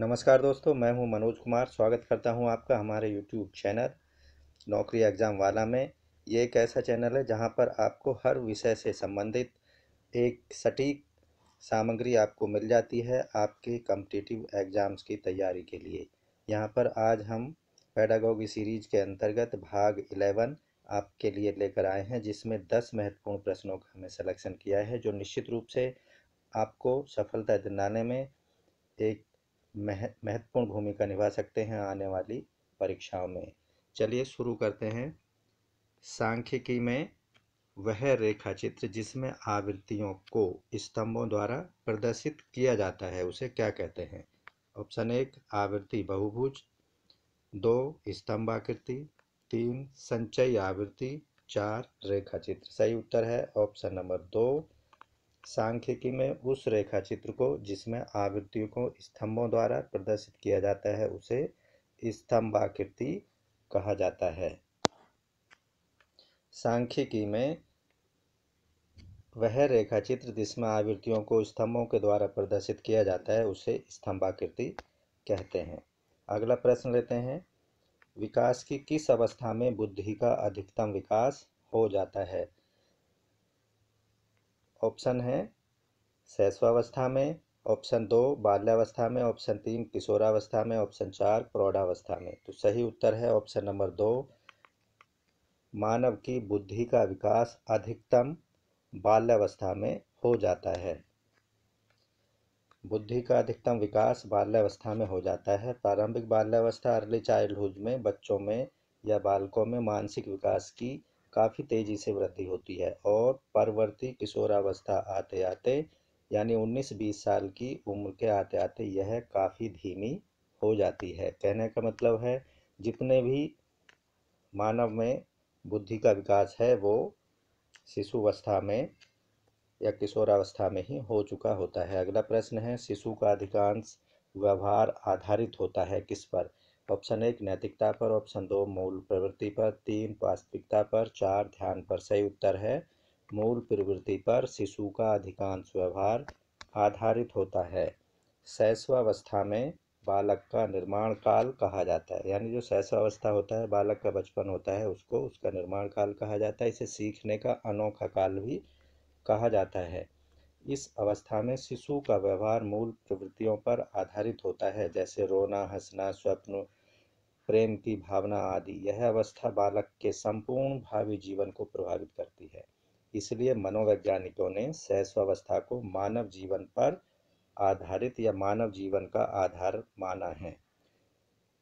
नमस्कार दोस्तों मैं हूं मनोज कुमार स्वागत करता हूं आपका हमारे यूट्यूब चैनल नौकरी एग्ज़ाम वाला में ये एक ऐसा चैनल है जहां पर आपको हर विषय से संबंधित एक सटीक सामग्री आपको मिल जाती है आपके कम्पिटिटिव एग्ज़ाम्स की तैयारी के लिए यहाँ पर आज हम पैडागोगी सीरीज के अंतर्गत भाग इलेवन आपके लिए लेकर आए हैं जिसमें दस महत्वपूर्ण प्रश्नों का हमें सलेक्शन किया है जो निश्चित रूप से आपको सफलता दिलाने में एक मह महत्वपूर्ण भूमिका निभा सकते हैं आने वाली परीक्षाओं में चलिए शुरू करते हैं सांख्यिकी में वह रेखा चित्र जिसमें आवृत्तियों को स्तंभों द्वारा प्रदर्शित किया जाता है उसे क्या कहते हैं ऑप्शन एक आवृत्ति बहुभुज दो स्तंभाकृति तीन संचयी आवृत्ति चार रेखा चित्र सही उत्तर है ऑप्शन नंबर दो सांख्यिकी में उस रेखाचित्र को जिसमें आवृत्तियों को स्तंभों द्वारा प्रदर्शित किया जाता है उसे स्तंभाकृति कहा जाता है सांख्यिकी में वह रेखाचित्र जिसमें आवृत्तियों को स्तंभों के द्वारा प्रदर्शित किया जाता है उसे स्तंभाकृति कहते हैं अगला प्रश्न लेते हैं विकास की किस अवस्था में बुद्धि का अधिकतम विकास हो जाता है ऑप्शन है शैशवावस्था में ऑप्शन दो बाल्यावस्था में ऑप्शन तीन किशोरावस्था में ऑप्शन चार प्रौढ़ावस्था में तो सही उत्तर है ऑप्शन नंबर दो मानव की बुद्धि का विकास अधिकतम बाल्यावस्था में हो जाता है बुद्धि का अधिकतम विकास बाल्यावस्था में हो जाता है प्रारंभिक बाल्यावस्था अर्ली चाइल्डहुड में बच्चों में या बालकों में मानसिक विकास की काफ़ी तेज़ी से वृद्धि होती है और परवर्ती किशोरावस्था आते आते यानी 19-20 साल की उम्र के आते आते यह काफ़ी धीमी हो जाती है कहने का मतलब है जितने भी मानव में बुद्धि का विकास है वो शिशुवस्था में या किशोरावस्था में ही हो चुका होता है अगला प्रश्न है शिशु का अधिकांश व्यवहार आधारित होता है किस पर ऑप्शन एक नैतिकता पर ऑप्शन दो मूल प्रवृत्ति पर तीन वास्तविकता पर चार ध्यान पर सही उत्तर है मूल प्रवृत्ति पर शिशु का अधिकांश व्यवहार आधारित होता है शैशवावस्था में बालक का निर्माण काल कहा जाता है यानी जो शैशवावस्था होता है बालक का बचपन होता है उसको उसका निर्माण काल कहा जाता है इसे सीखने का अनोखा काल भी कहा जाता है इस अवस्था में शिशु का व्यवहार मूल प्रवृत्तियों पर आधारित होता है जैसे रोना हंसना स्वप्न प्रेम की भावना आदि यह अवस्था बालक के संपूर्ण भावी जीवन को प्रभावित करती है इसलिए मनोवैज्ञानिकों ने अवस्था को मानव जीवन पर आधारित या मानव जीवन का आधार माना है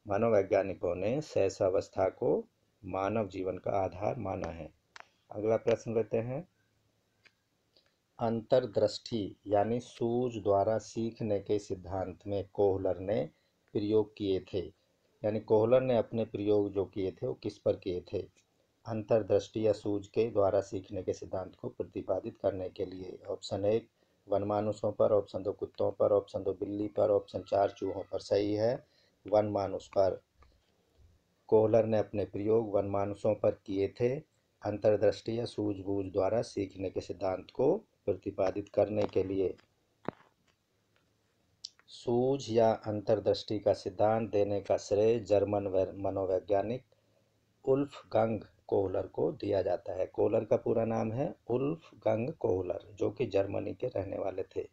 मनोवैज्ञानिकों ने अवस्था को मानव जीवन का आधार माना है अगला प्रश्न लेते हैं अंतर्दृष्टि यानी सूझ द्वारा सीखने के सिद्धांत में कोहलर ने प्रयोग किए थे यानी कोहलर ने अपने प्रयोग जो किए थे वो किस पर किए थे अंतर्दृष्टि या सूझ के द्वारा सीखने के सिद्धांत को प्रतिपादित करने के लिए ऑप्शन एक वनमानुषों पर ऑप्शन दो कुत्तों पर ऑप्शन दो बिल्ली पर ऑप्शन चार चूहों पर सही है वनमानुष पर कोहलर ने अपने प्रयोग वनमानुषों पर किए थे अंतर्दृष्टि या सूझबूझ द्वारा सीखने के सिद्धांत को प्रतिपादित करने के लिए सूझ या अंतर्दृष्टि का सिद्धांत देने का श्रेय जर्मन मनोवैज्ञानिक उल्फ गंग कोहलर को दिया जाता है कोहलर का पूरा नाम है उल्फ गंग कोहलर जो कि जर्मनी के रहने वाले थे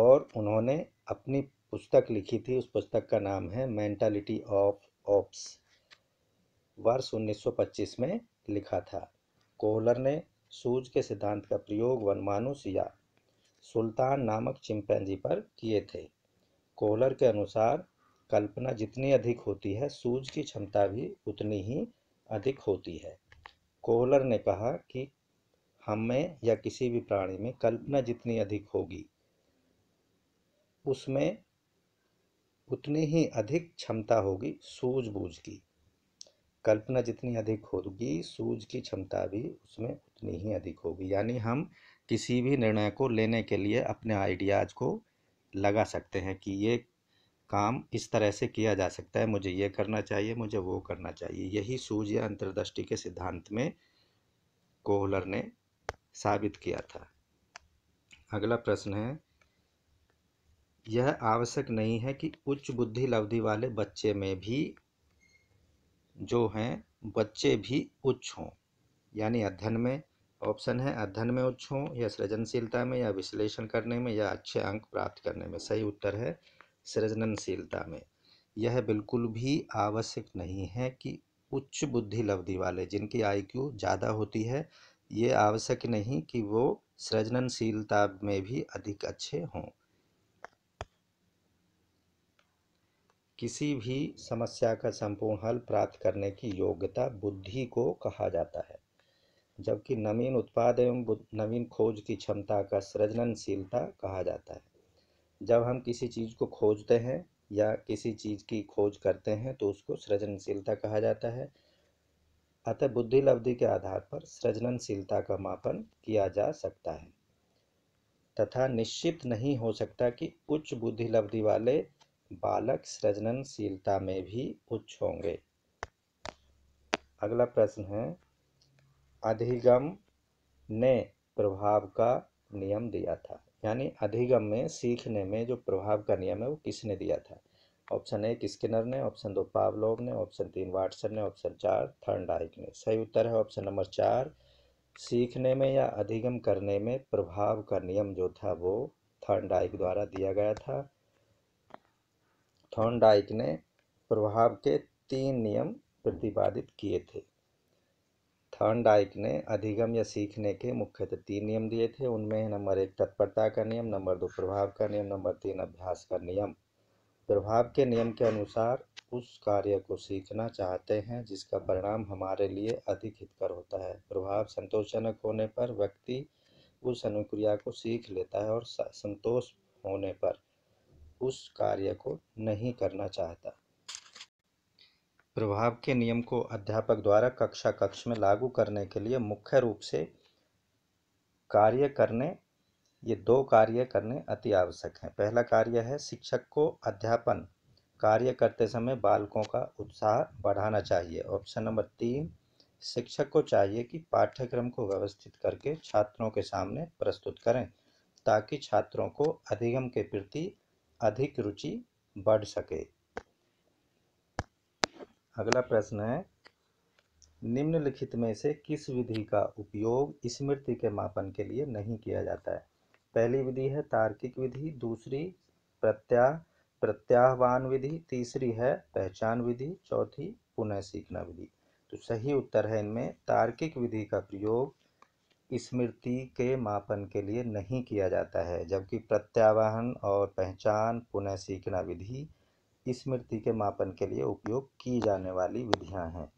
और उन्होंने अपनी पुस्तक लिखी थी उस पुस्तक का नाम है मेंटालिटी ऑफ ऑप्स वर्ष 1925 में लिखा था कोहलर ने सूज के सिद्धांत का प्रयोग वनमानुष या सुल्तान नामक चिंपैंजी पर किए थे कोहलर के अनुसार कल्पना जितनी अधिक होती है सूज की क्षमता भी उतनी ही अधिक होती है कोहलर ने कहा कि हमें या किसी भी प्राणी में कल्पना जितनी अधिक होगी उसमें उतनी ही अधिक क्षमता होगी सूझबूझ की कल्पना जितनी अधिक होगी सूझ की क्षमता भी उसमें उतनी ही अधिक होगी यानी हम किसी भी निर्णय को लेने के लिए अपने आइडियाज़ को लगा सकते हैं कि ये काम इस तरह से किया जा सकता है मुझे ये करना चाहिए मुझे वो करना चाहिए यही सूझ या अंतर्दृष्टि के सिद्धांत में कोहलर ने साबित किया था अगला प्रश्न है यह आवश्यक नहीं है कि उच्च बुद्धि लब्धि वाले बच्चे में भी जो हैं बच्चे भी उच्च हों यानी अध्ययन में ऑप्शन है अध्ययन में उच्च हों या सृजनशीलता में या विश्लेषण करने में या अच्छे अंक प्राप्त करने में सही उत्तर है सृजनशीलता में यह बिल्कुल भी आवश्यक नहीं है कि उच्च बुद्धि लब्धि वाले जिनकी आईक्यू ज़्यादा होती है ये आवश्यक नहीं कि वो सृजनशीलता में भी अधिक अच्छे हों किसी भी समस्या का संपूर्ण हल प्राप्त करने की योग्यता बुद्धि को कहा जाता है जबकि नवीन उत्पाद एवं नवीन खोज की क्षमता का सृजनशीलता कहा जाता है जब हम किसी चीज़ को खोजते हैं या किसी चीज़ की खोज करते हैं तो उसको सृजनशीलता कहा जाता है अतः बुद्धि लब्धि के आधार पर सृजनशीलता का मापन किया जा सकता है तथा निश्चित नहीं हो सकता कि उच्च बुद्धि लब्धि वाले बालक सृजनशीलता में भी उच्च होंगे अगला प्रश्न है अधिगम ने प्रभाव का नियम दिया था यानी अधिगम में सीखने में जो प्रभाव का नियम है वो किसने दिया था ऑप्शन एक स्किनर ने ऑप्शन दो पावलोव ने ऑप्शन तीन वाटसन ने ऑप्शन चार थर्नडाइक ने सही उत्तर है ऑप्शन नंबर चार सीखने में या अधिगम करने में प्रभाव का नियम जो था वो थर्नडाइक द्वारा दिया गया था थॉर्नडाइक ने प्रभाव के तीन नियम प्रतिपादित किए थे थॉर्नडाइक ने अधिगम या सीखने के मुख्यतः तीन नियम दिए थे उनमें है नंबर एक तत्परता का नियम नंबर दो प्रभाव का नियम नंबर तीन अभ्यास का नियम प्रभाव के नियम के अनुसार उस कार्य को सीखना चाहते हैं जिसका परिणाम हमारे लिए अधिक हितकर होता है प्रभाव संतोषजनक होने पर व्यक्ति उस अनुक्रिया को सीख लेता है और संतोष होने पर उस कार्य को नहीं करना चाहता प्रभाव के नियम को अध्यापक द्वारा कक्षा कक्ष में लागू करने के लिए मुख्य रूप से कार्य करने ये दो कार्य करने अति आवश्यक हैं पहला कार्य है शिक्षक को अध्यापन कार्य करते समय बालकों का उत्साह बढ़ाना चाहिए ऑप्शन नंबर तीन शिक्षक को चाहिए कि पाठ्यक्रम को व्यवस्थित करके छात्रों के सामने प्रस्तुत करें ताकि छात्रों को अधिगम के प्रति अधिक रुचि बढ़ सके अगला प्रश्न है निम्नलिखित में से किस विधि का उपयोग स्मृति के मापन के लिए नहीं किया जाता है पहली विधि है तार्किक विधि दूसरी प्रत्या प्रत्याहवान विधि तीसरी है पहचान विधि चौथी पुनः सीखना विधि तो सही उत्तर है इनमें तार्किक विधि का प्रयोग स्मृति के मापन के लिए नहीं किया जाता है जबकि प्रत्यावहन और पहचान पुनः सीखना विधि स्मृति के मापन के लिए उपयोग की जाने वाली विधियां हैं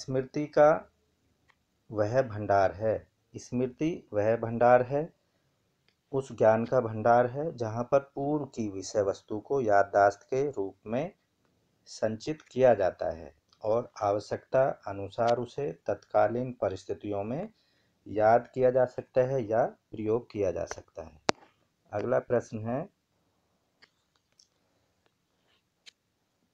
स्मृति का वह भंडार है स्मृति वह भंडार है उस ज्ञान का भंडार है जहाँ पर पूर्व की विषय वस्तु को याददाश्त के रूप में संचित किया जाता है और आवश्यकता अनुसार उसे तत्कालीन परिस्थितियों में याद किया जा सकता है या प्रयोग किया जा सकता है अगला प्रश्न है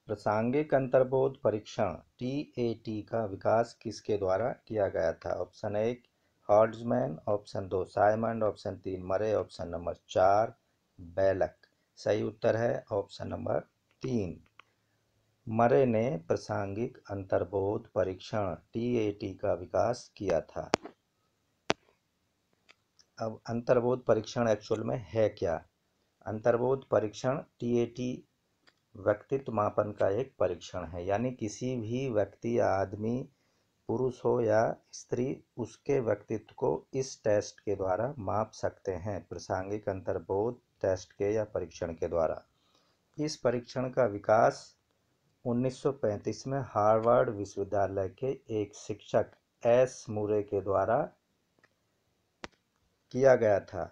प्रासंगिक अंतर्बोध परीक्षण टी ए टी का विकास किसके द्वारा किया गया था ऑप्शन एक हॉर्ड्समैन ऑप्शन दो साइमंड ऑप्शन तीन मरे ऑप्शन नंबर चार बैलक सही उत्तर है ऑप्शन नंबर तीन मरे ने प्रासंगिक अंतर्बोध परीक्षण टीएटी का विकास किया था अब अंतर्बोध परीक्षण एक्चुअल में है क्या अंतर्बोध परीक्षण टीएटी व्यक्तित्व मापन का एक परीक्षण है यानी किसी भी व्यक्ति या आदमी पुरुष हो या स्त्री उसके व्यक्तित्व को इस टेस्ट के द्वारा माप सकते हैं प्रासंगिक अंतर्बोध टेस्ट के या परीक्षण के द्वारा इस परीक्षण का विकास 1935 में हार्वर्ड विश्वविद्यालय के एक शिक्षक एस मूरे के द्वारा किया गया था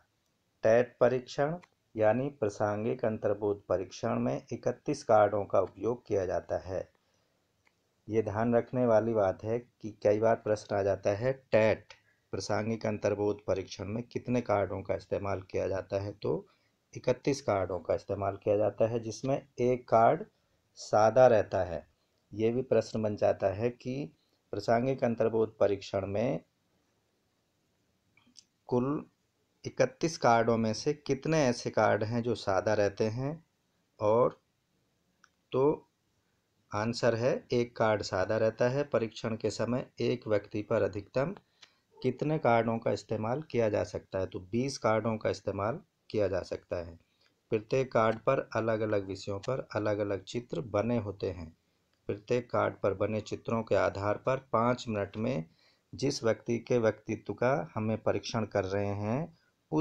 टैट परीक्षण यानी प्रासंगिक अंतर्बोध परीक्षण में 31 कार्डों का उपयोग किया जाता है ये ध्यान रखने वाली बात है कि कई बार प्रश्न आ जाता है टैट प्रासंगिक अंतर्बोध परीक्षण में कितने कार्डों का इस्तेमाल किया जाता है तो इकतीस कार्डों का इस्तेमाल किया जाता है जिसमें एक कार्ड सादा रहता है ये भी प्रश्न बन जाता है कि प्रासंगिक अंतर्बोध परीक्षण में कुल इकतीस कार्डों में से कितने ऐसे कार्ड हैं जो सादा रहते हैं और तो आंसर है एक कार्ड सादा रहता है परीक्षण के समय एक व्यक्ति पर अधिकतम कितने कार्डों का इस्तेमाल किया जा सकता है तो बीस कार्डों का इस्तेमाल किया जा सकता है प्रत्येक कार्ड पर अलग अलग विषयों पर अलग अलग चित्र बने होते हैं प्रत्येक कार्ड पर बने चित्रों के आधार पर पाँच मिनट में जिस व्यक्ति के व्यक्तित्व का हमें परीक्षण कर रहे हैं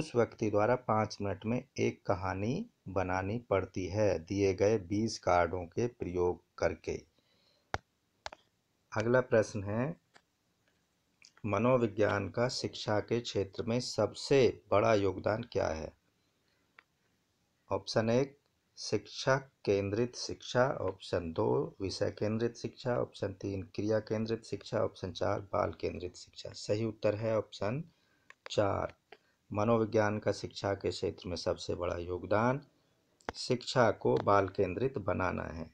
उस व्यक्ति द्वारा पाँच मिनट में एक कहानी बनानी पड़ती है दिए गए बीस कार्डों के प्रयोग करके अगला प्रश्न है मनोविज्ञान का शिक्षा के क्षेत्र में सबसे बड़ा योगदान क्या है ऑप्शन एक शिक्षा केंद्रित शिक्षा ऑप्शन दो विषय केंद्रित शिक्षा ऑप्शन तीन क्रिया केंद्रित शिक्षा ऑप्शन चार बाल केंद्रित शिक्षा सही उत्तर है ऑप्शन चार मनोविज्ञान का शिक्षा के क्षेत्र में सबसे बड़ा योगदान शिक्षा को बाल केंद्रित बनाना है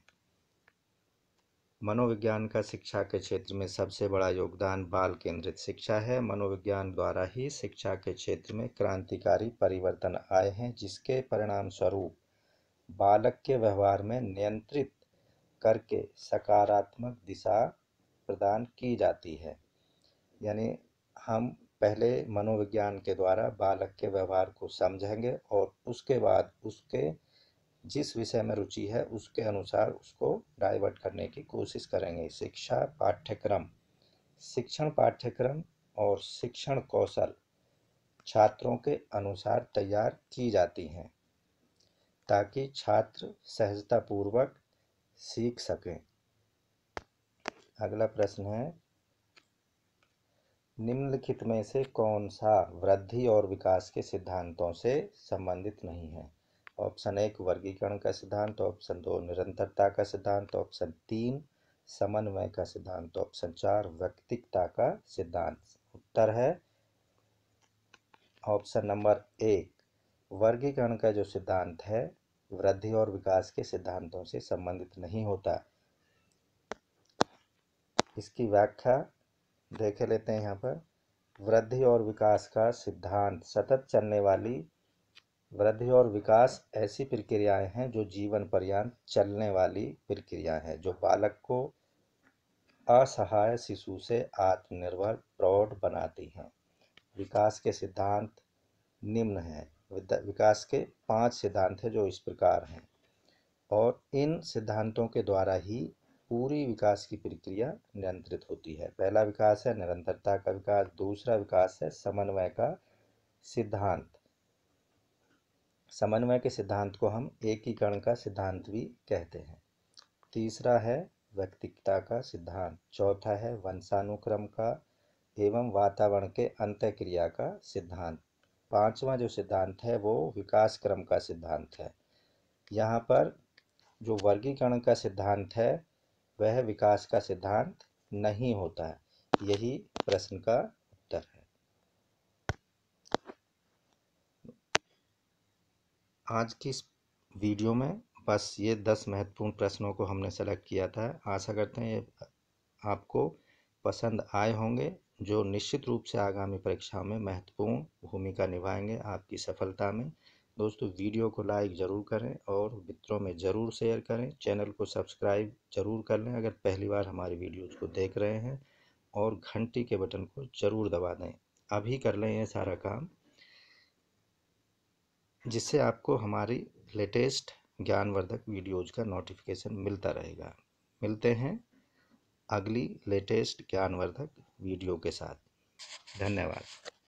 मनोविज्ञान का शिक्षा के क्षेत्र में सबसे बड़ा योगदान बाल केंद्रित शिक्षा है मनोविज्ञान द्वारा ही शिक्षा के क्षेत्र में क्रांतिकारी परिवर्तन आए हैं जिसके परिणाम स्वरूप बालक के व्यवहार में नियंत्रित करके सकारात्मक दिशा प्रदान की जाती है यानी हम पहले मनोविज्ञान के द्वारा बालक के व्यवहार को समझेंगे और उसके बाद उसके जिस विषय में रुचि है उसके अनुसार उसको डाइवर्ट करने की कोशिश करेंगे शिक्षा पाठ्यक्रम शिक्षण पाठ्यक्रम और शिक्षण कौशल छात्रों के अनुसार तैयार की जाती हैं ताकि छात्र सहजतापूर्वक सीख सकें अगला प्रश्न है निम्नलिखित में से कौन सा वृद्धि और विकास के सिद्धांतों से संबंधित नहीं है ऑप्शन एक वर्गीकरण का सिद्धांत ऑप्शन दो निरंतरता का सिद्धांत ऑप्शन तीन समन्वय का सिद्धांत ऑप्शन चार व्यक्तिकता का सिद्धांत उत्तर है ऑप्शन नंबर एक वर्गीकरण का जो सिद्धांत है वृद्धि और विकास के सिद्धांतों से संबंधित नहीं होता इसकी व्याख्या देख लेते हैं यहाँ पर वृद्धि और विकास का सिद्धांत सतत चलने वाली वृद्धि और विकास ऐसी प्रक्रियाएं हैं जो जीवन पर्यंत चलने वाली प्रक्रियाएं हैं जो बालक को असहाय शिशु से आत्मनिर्भर प्रौढ़ बनाती हैं विकास के सिद्धांत निम्न हैं विकास के पांच सिद्धांत हैं जो इस प्रकार हैं और इन सिद्धांतों के द्वारा ही पूरी विकास की प्रक्रिया नियंत्रित होती है पहला विकास है निरंतरता का विकास दूसरा विकास है समन्वय का सिद्धांत समन्वय के सिद्धांत को हम एकीकरण का सिद्धांत भी कहते हैं तीसरा है व्यक्तिकता का सिद्धांत चौथा है वंशानुक्रम का एवं वातावरण के क्रिया का सिद्धांत पांचवा जो सिद्धांत है वो विकास क्रम का सिद्धांत है यहाँ पर जो वर्गीकरण का सिद्धांत है वह विकास का सिद्धांत नहीं होता है यही प्रश्न का आज की इस वीडियो में बस ये दस महत्वपूर्ण प्रश्नों को हमने सेलेक्ट किया था आशा करते हैं ये आपको पसंद आए होंगे जो निश्चित रूप से आगामी परीक्षा में महत्वपूर्ण भूमिका निभाएंगे आपकी सफलता में दोस्तों वीडियो को लाइक ज़रूर करें और मित्रों में ज़रूर शेयर करें चैनल को सब्सक्राइब जरूर कर लें अगर पहली बार हमारी वीडियोज़ को देख रहे हैं और घंटी के बटन को ज़रूर दबा दें अभी कर लें ये सारा काम जिससे आपको हमारी लेटेस्ट ज्ञानवर्धक वीडियोज़ का नोटिफिकेशन मिलता रहेगा मिलते हैं अगली लेटेस्ट ज्ञानवर्धक वीडियो के साथ धन्यवाद